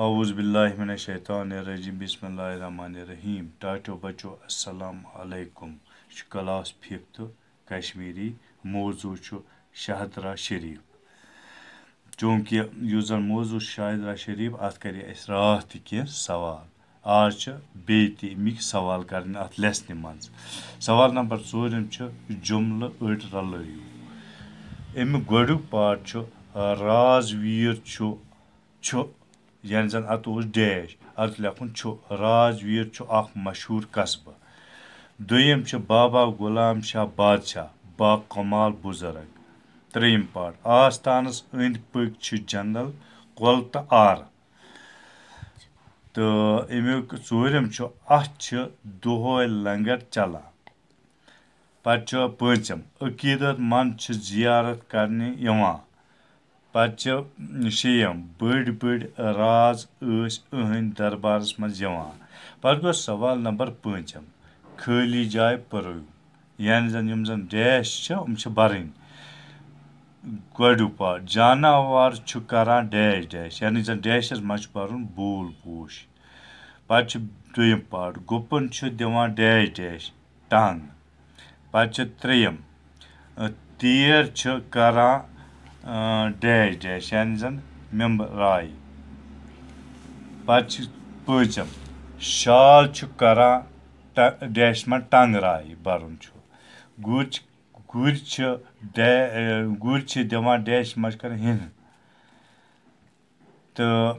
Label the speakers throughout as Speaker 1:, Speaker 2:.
Speaker 1: اعوذ باللہ من الشیطان الرجیم بسم اللہ الرحمن الرحیم ٹاٹو بچو السلام علیکم کلاس ففتھ کشمیری موضوع شاہد شریف چونکہ اس زن موضوع شاہدرا شریف ات کریے اہس را سوال آج تی امک سوال کرنے ات کرسنہ سوال نمبر ٹورم جملہ اڑ رلو امی گاٹ ر راج ویر یعنی زن زیش ات لن راج ویر اشہور قصبہ دم بابا غلام شاہ بادشاہ با کمال بزرگ تریم پاٹ آستانس اد پک جنرل کل تو آر تو امیک ٹورم ات لنگر چلان پہ پچم عقیدت مند زیارت کرنے پتہٕ چھِ شیٚیِم بٔڑۍ بٔڑۍ راز ٲسۍ عسند دربارس منٛز یِوان پتہٕ گوٚو سوال نمبر پٲنٛژِم خٲلی جاے پرو یعنی زن یِم زن ڈیش چھِ چھِ یِم بَرٕنۍ جاناوار چھُ کران ڈیش ڈیش یعنی زن ڈیشس ڈیشن مجھ بر بھول پوش چھُ دوٚیِم پاٹ گُپن چھُ دِوان ڈیش ڈیش ٹنٛگ پتہٕ ترٛیٚیِم تیٖر چھِ کران ڈیش ڈیش یعنی زن ممبر شال چھُ پالان ڈیش منٛز راے بَرُن چھُ گُرۍ چھِ چھِ ڈے گُرۍ چھِ دِوان ڈیش منٛز کَران ہِنٛد تہٕ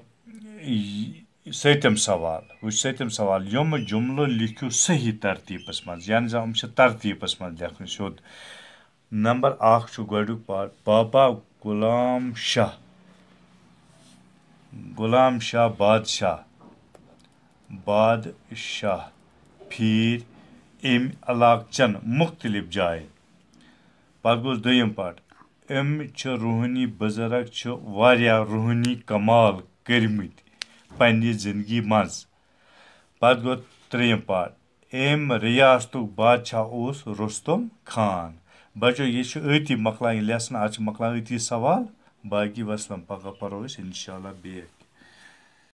Speaker 1: سٔتِم سوال وٕچھ سٔتِم سوال یِم جُملہٕ لکھو صحیح ترتیٖبَس منٛز یعنی زَن یِم چھِ ترتیٖبَس منٛز لیکھٕنۍ سیوٚد نمبر اکھ گۄڈنیُک پاٹ بابا غلام شاہ غلام شاہ بادشاہ بادشاہ پھیٖرۍ امہِ علاقہٕ چٮ۪ن مُختلِف جایَن پَتہٕ گوٚژھ دوٚیِم پاٹ أمۍ چھِ روٗحٲنی بُزرٕگ چھِ واریاہ روٗحٲنی کمال کٔرۍمٕتۍ پنٛنہِ زِندگی منٛز پَتہٕ گوٚو ترٛیٚیِم پاٹ أمۍ رِیاستُک بادشاہ اوس رُستُم خان بچو یہ مکلان لیسن لسن آج مکلان اتی سوال باقی وسلم پگہ پھر اس